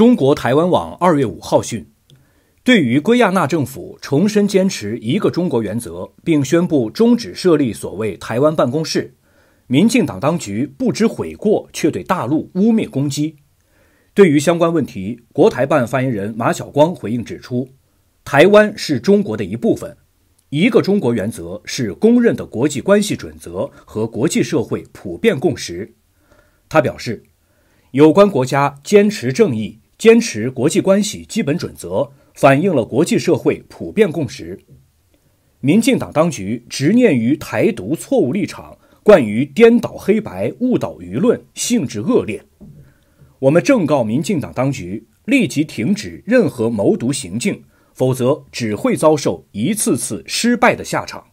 中国台湾网二月五号讯，对于圭亚那政府重申坚持一个中国原则，并宣布终止设立所谓台湾办公室，民进党当局不知悔过，却对大陆污蔑攻击。对于相关问题，国台办发言人马晓光回应指出，台湾是中国的一部分，一个中国原则是公认的国际关系准则和国际社会普遍共识。他表示，有关国家坚持正义。坚持国际关系基本准则，反映了国际社会普遍共识。民进党当局执念于台独错误立场，惯于颠倒黑白、误导舆论，性质恶劣。我们正告民进党当局，立即停止任何谋独行径，否则只会遭受一次次失败的下场。